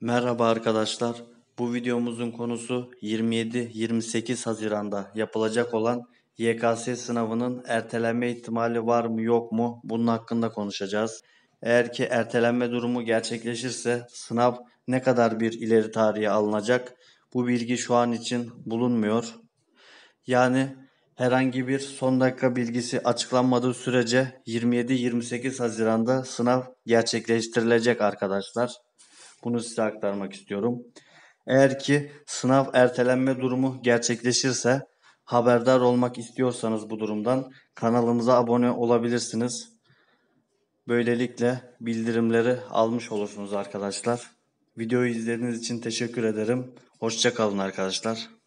Merhaba arkadaşlar. Bu videomuzun konusu 27-28 Haziran'da yapılacak olan YKS sınavının ertelenme ihtimali var mı yok mu bunun hakkında konuşacağız. Eğer ki ertelenme durumu gerçekleşirse sınav ne kadar bir ileri tarihe alınacak bu bilgi şu an için bulunmuyor. Yani herhangi bir son dakika bilgisi açıklanmadığı sürece 27-28 Haziran'da sınav gerçekleştirilecek arkadaşlar. Bunu size aktarmak istiyorum. Eğer ki sınav ertelenme durumu gerçekleşirse haberdar olmak istiyorsanız bu durumdan kanalımıza abone olabilirsiniz. Böylelikle bildirimleri almış olursunuz arkadaşlar. Videoyu izlediğiniz için teşekkür ederim. Hoşçakalın arkadaşlar.